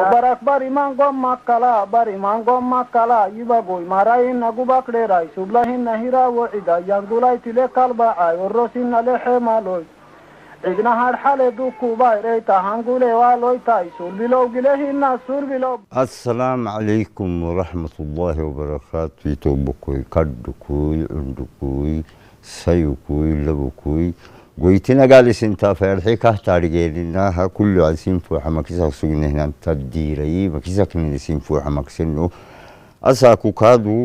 ಒಬ್ಬರಕ್ ಬರಿ ಮಂಗೊಮ್ಮ ಕಲ ಬರಿ ಮಂಗೊಮ್ಮ ಕಲ ಇವಾಗೋಯ್ ಮರಾಯಿನ ಗುಬಕ್ಡೇರಾಯ್ ಸುಬ್ಲಹಿನ್ನ ಹಿರಾ ಒಯಿದ ಯಂಗುಲಾಯ್ ತಿಲೆ ಕಲ್ಬಾಯ್ ಒರ್ರೋಸಿನ್ನಲೆ ಹೇಮಾಲೋಯ್ igna hadhxale dukubaay reyta hangule waa loytaay suurbilowgile hina suurbilow assalaamu calaykum waraxmatullaahi wabarakaatu itobokoy kadhukuy cundhukuy sayukuy labukuy قويتنا قال انت فرحي كهتاري قيلناها كل عسين فوحة مكسا سجن هنا تديري مكسا كمين عسين فوحة مكسنو أساكو كادو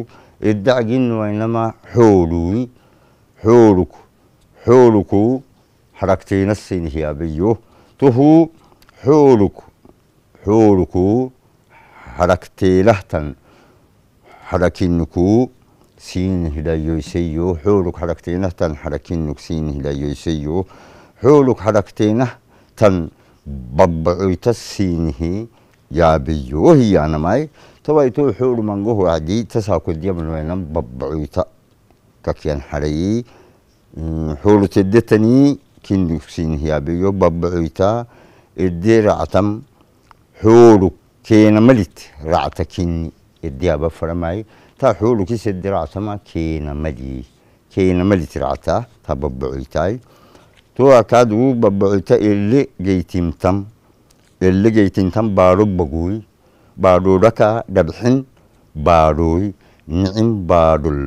الدعجين وإنما حولوي حولك حولك حركتين السين هي بيو تهو حولك حولك حركتي لهتن حركينكو سين هلا يسيو حولك حركتينا تن حركين سين هلا يسيو حولك حركتينا تن ببعيت هي يا بيو هي أنا ماي تو حول منجوه عدي تساكل دي من وينم ببعيت ككين حري حول تدتني كنك سين يا بيو ببعيت إدي رعتم حولك كين ملت رعتكين إدي فرماي taa xuulankiisa diraactama keenamadii keenamadi tiractaa taa babocitaay tuwa kaad ugu babocita elle geytimtam elle geytintam baadho baguy baadhodhaka dhabxin baadhooy nicim baadhol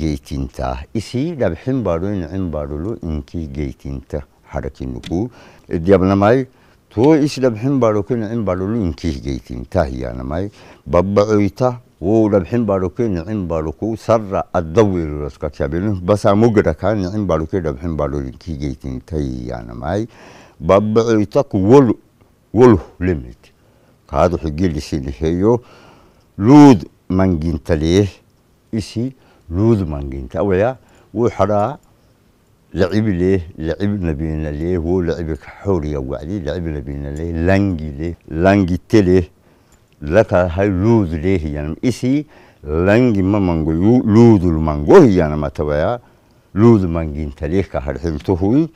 geytintaa isii dhabxin baadhooy nicim baadholo inkii geytinta harakinuku e, diabnamay tuwo is dhabxin baadhoke nicim baadholo inkii geytintaa hiyanamay babacoyta ولبحين باروكي يعني نعيم باروكو سر الضوي رسكا شابين بس مجرى كان نعيم باروكي لبحين باروكي كي جيتين تي يعني معي بابعيتك ولو ولو لمت هذا حجي اللي سيدي هيو لود مانجين تليه إسي لود مانجين تاويا وحرا لعب ليه لعب نبينا ليه هو لعب حورية وعلي لعب نبينا ليه لانجي ليه لانجي تليه lata hay luudu le hiyanam isi langi mamango luudu mango hiyanam atabaya luudu mangintaleh ka harxiltuhui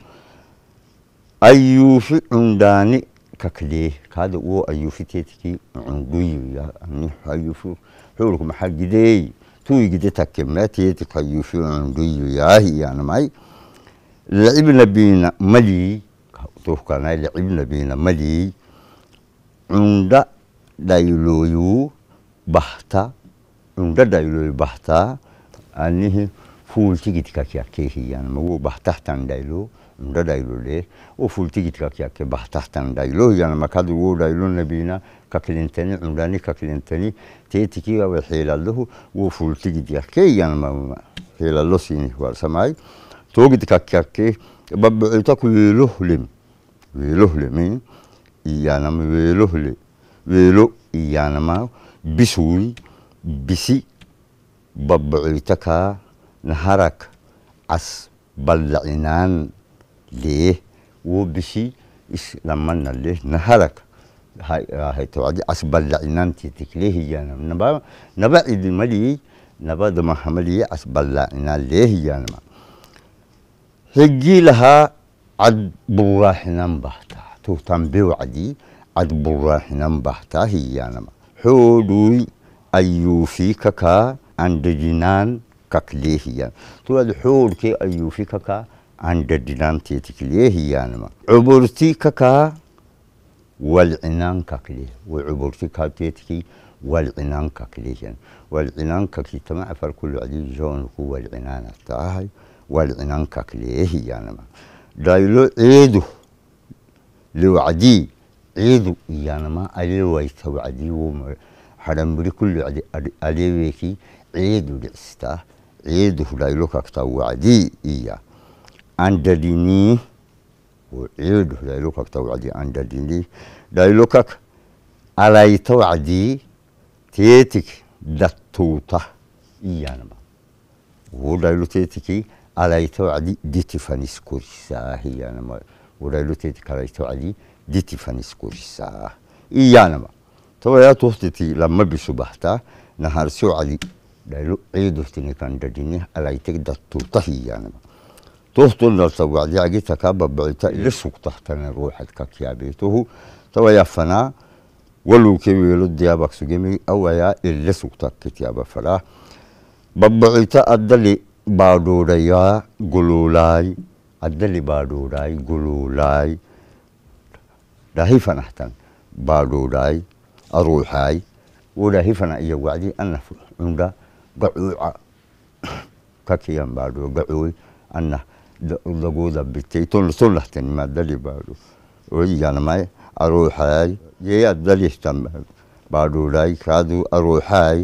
ayuufi cundaani kaklee kaada uwo ayuufiteetiki cunduyiya ani ayuufi xulku maxaa gideey tuigide takkemnateetik ayuufi cunduyiyaa hiyanamay لعبنا بينا ملي توفقنا لعبنا بينا ملي عند dayluyu bahta unda dayluyu bahta annihi fulti git kak yakkehi yani bu bahtahtan daylu unda daylu le o fulti git kak yakke bahtahtan daylu yani makadu o daylu nabina kaklinteni undani kaklinteni tetiki ve hilalluhu o fulti git yakke yani hilallu sini var samay to git kak yakke babbe iltaku yuhlim yuhlimin yani yuhlim ويلو يانما يعني بسوي بسي ببعيتكا نهارك عس بلعنان ليه وبسي إس لما ليه نهارك هاي هاي توعدي عس بلعنان تيتك ليه إيانا يعني نبا نبا إدي ملي نبا دم حملي عس بلعنان ليه إيانا يعني هجي لها عد بواحنا بحتا تو تنبيو عدي أدبر أدبراهنم بحتاهي يانما حولوي أيوفي ككا عند جنان ككليه يانما طول حول كي أيوفي ككا عند جنان تيتكليه يانما عبرتي ككا والعنان ككليه وعبرتي كاتيتكي والعنان ككليه يانما والعنان ككي تمع فالكل عدي جون هو العنان التاهي والعنان ككليه يانما دايلو عيدو لوعدي ciidu iyanama aleewayta wacdii haranburi kulli aleeweki ciidu dhicstaa ciidu hudhaylo kaktaa wacdii iya andadinii ciidu hudhaylo kaktaa wacdii andadinii dhaylo kak alayta wacdii teetik dattuuta iyanama wuu dhaylo teetiki alayta wacdii ditifanis korisaa iyanama ولايلوتيت كلايتو علي ديتي فانيس كوشيسا إيانما تو يا توفتي لما بسبحتا نهار سو علي لايلو عيدو تني كان دديني على يتك دتو تهيانما توفتو نرسو علي عقيتا كابا بعيتا لسوق تحتنا روحت كاكيابيته تو يا فنا ولو كيوي لدي أباك سجمي أو يا إلا سوقتك كتيابا فلا ببعيتا أدلي بادوريا قلولاي addali baadhuudhaay guluudhaay dhaahii fanaxtan baadhuudhaay aruuxaay wudhaahii fana iyo wacdii anah cunda gacuuca kakiyan baadhuu gacuuy anah daguuda bitay tunlahtin maaddali baadhu oyiganamay aruuxaay yeya dalihtan baadhuudhaay kaaduu aruuxaay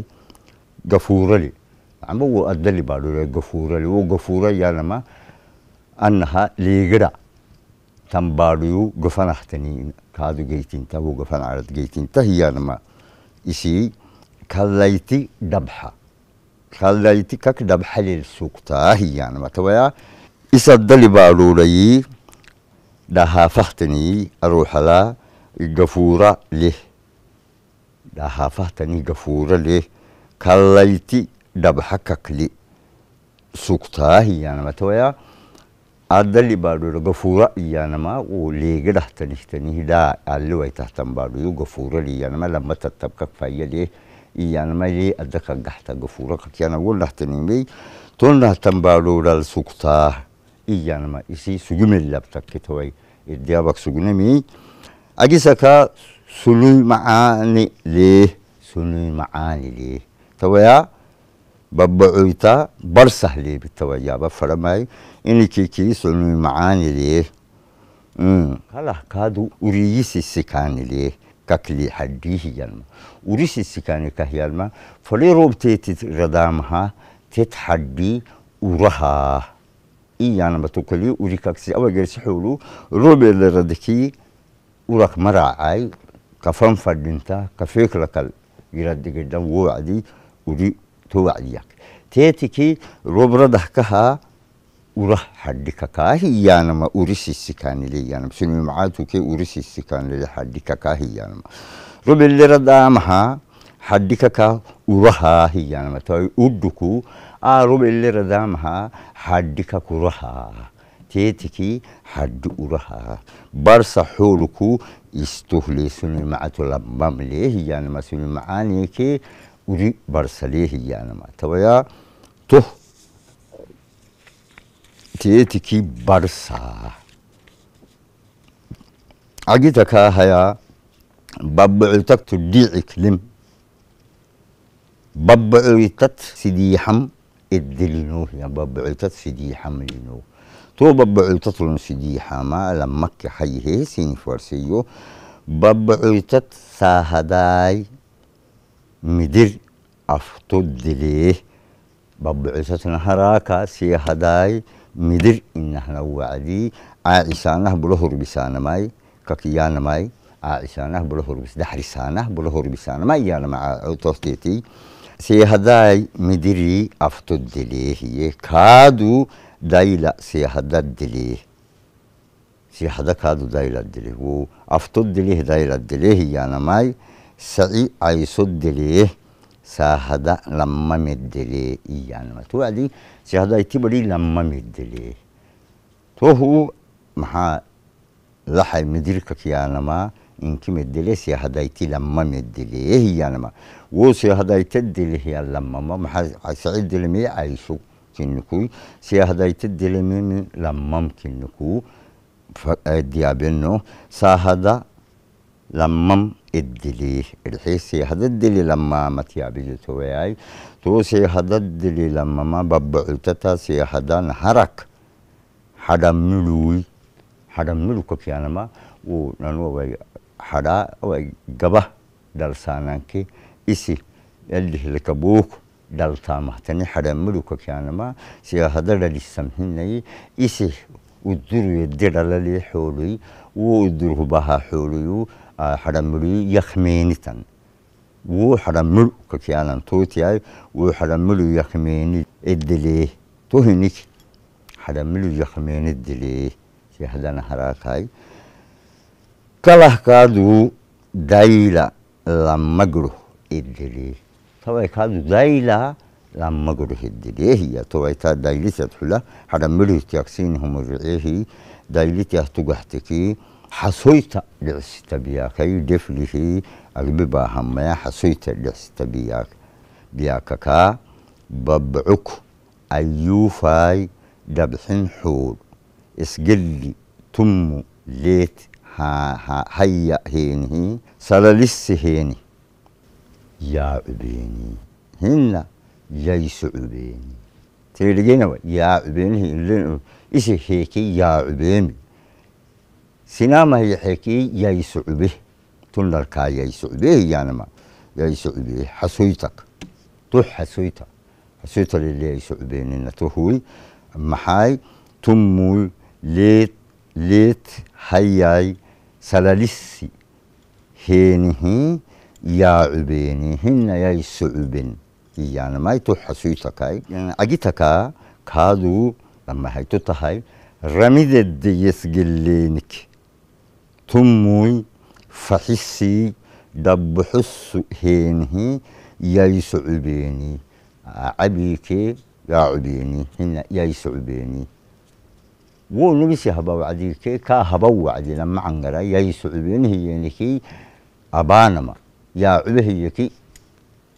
gafuurali amba wo addali baadhuudhaay gafuurali wo gafuurayyanama أنها ليغرا تمباريو غفن حتنين كادو جيتين تابو غفن عرض جيتين تهي ما إسي كاللايتي دبحة كاللايتي كك دبحة للسوق تاهي يعني ما تويا إسدل بارولي دها فهتني أروح لا غفورة له دها فهتني غفورة له كليتي دبحة ككلي سوق تاهي يعني ما تويا أدلي بارو لغفورة إيانا ما وليغ رحتنه تنه دا ألوي تحتن بارو يو غفورة إيانا ما لما تتبقى كفاية ليه إيانا ما ليه أدكا قحتا غفورة كيانا قول رحتنه بي تون رحتن بارو للسكتا إيانا ما إسي سجم اللبتك كتوي إديابك سجنمي أجيسكا سلوي معاني ليه سلوي معاني ليه تويا ببعوتا برسه ليه بالتويا بفرماي إني كي كي سنو معاني ليه أمم هلا كادو أريس السكان ليه كاكلي حديه يلما أريس السكان كهيلما فلي روب تيت ردامها تيت حدي أورها إي يعني بتوكلي أري كاكسي أو غير سحولو روب اللي ردكي أورك مراعي كفن فردنتا كفيك لكال يرد جدا وعدي أري توعديك تيتكي روب ردك urahadhikakaa hiyyaanama urisissikaanile yyaanama sunimacaatukee urisissikaanile hadhikakaa hiyyaanama rubillera daamahaa hadhikakaa urahaa hiyyaanama tawai udduku aa rubillera daamahaa hadhikak urahaa teetiki hadhi urahaa barsa xooluku istuhlee sunimacatu labbamlee hiyyaanama sunimacaaneekee uri barsalee hiyyaanama tawayaa tuh تيتيكي بارسا عجيتك هيا بابعتك تديعك لم بابعتت سيدي حم الدلنو يا بابعتت سيدي حم لنو تو بابعتت لن سيدي حما لمك حي هي سين فرسيو بابعتت ساهداي مدر افتد ليه بابعتت نهراكا سيهداي midir inahna wacdii caacisaanah bula horbisaanamay kakiyaanamay caacisaanah bula horbis daxrisaanah bula horbisaanamay yaanama toosteetii seehadaay midirii afto deleehiye kaadu dayla seehada deleeh seehada kaadu dayla deleeh wo afto deleeh dayla deleeh yaanamay saci cayso deleeh saahada lama meddelee iyaanmatuadi saahadayti badhi lama meddelee tohu maxaa laxay medirka kiyaanamaa inki meddele seehadayti lama meddelee hiyaanama wo seehadayta delehya lamama maxaa saci delemee aysu kinniku seehadayta delememe lamam kinniku diyaabeno saahada لمم الدلي الحيسي هذا الدلي لما ما تيابي توياي توسي هذا الدلي لما ما ببعتتا سي هذا حرك حدا ملوي حدا ملو كتيانا ما ونانو وي حدا وي قبه درسانانكي إسي اللي لكبوك دلتا مهتني حدا ملو كتيانا ما سي هذا اللي سمحيني إسي ودرو يدير للي حولي ودره بها حولي xaramuriyu yakhmeenitan wuu xaramur kakianan tuutiyaay wuu xaramuru yakhmeeni eddelee tohinik xaramuru yakhmeeni eddelee si hadana haraakaay kalahkaaduu dayla lammagro eddelee tabaykaadu dayla lammagro eddelee tobaytaa daylitat xula xaramuru tiaqsiinihum riciihi daylitiah tugaxtikii حصويتا دعستا بياك أي دفلي هي أغببا هميا حصويتا دعستا بياك بياك ببعك أيوفاي دبحن حول اسقلي تمو ليت ها ها هيا هيني سلالس هيني يا عبيني هنا ليس عبيني تلقينا يا عبيني اللي إيش هيكي يا عبيني سينما هي حكي يا يسعبي تنر كا يا يسعبي يعني ما يا يسعبي حسويتك تو حسويتا حسويتا اللي ياي سعبه نينا تهوي محاي تمول ليت ليت هياي سلالسي هينه يا عبيني هن يا سعبين يعني ما يتح حسويتك يعني عجيتك كادو لما هيتو تهي رميد الديس قلينك تموي فحسي دب حس هينهي يايس عبيني عبيكي يا عبيني هنا يايس عبيني ونبسي هبا وعديكي كا هبا وعدي لما عنقرا يايس عبيني هينكي أبانما يا يكي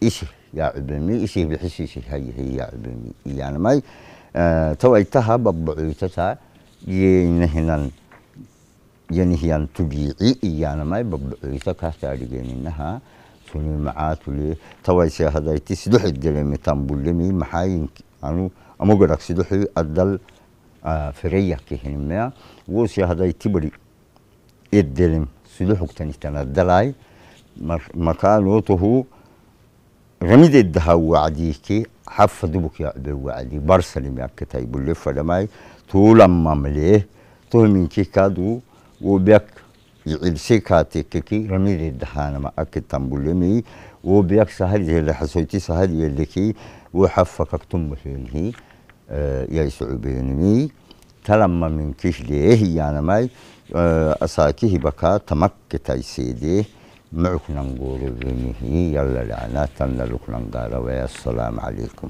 إيش يا عبيني إيش بحس إيش هي هي يا عبيني يعني ماي آه تويتها ببعيتها ينهنن ينهيان تبيعي إيانا ما يبقى يتكه تاريجين إنها سوني معات لي توايسي هذا يتسدح الدلمي تنبولمي محاين أنو أمو قدك سدحي أدل آه فريا كهنميا ووسي هذا يتبري الدلم سدحك تنتن الدلاي مكانوته غمد الدهو وعديكي حف دبك يا عبد وعدي برسلم يا كتايب اللي فدماي طول ما مليه طول من كي كادو वो व्यक्त इर्से खाते क्योंकि रमी दहानमा अके तंबुले में वो व्यक्त सहज है हसोची सहज ये लिखी वो हफ फकतुम ही ये सुबेनवी تلما من كشليه يعني ماي أساكيه بكا تمك تيسيدي معك نقول بنيه يلا لعنات نلوك نقال ويا السلام عليكم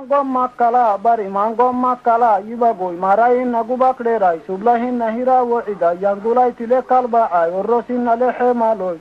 ಮಾಂಗೋ ಮಕ್ಕಳ ಬರಿ ಮಾಂಗೋ ಮಕ್ಕಳ ಇವಾಗೋಯ್ ಮರ ಇನ್ ನಗು ಬಾಕಡೆ ರಾಯ್ ಸುಬ್ಲಹಿನ್ ನಹಿರಾ ಓಡಿದ ಯಂಗುಲಾಯ್ ತಿಲೆ ಕಾಲ್ ಬಾ ಆಯ್ ಒರ್ರೋಸಿನ್ ನಲೆ ಹೇ ಮಾಲೋಯ್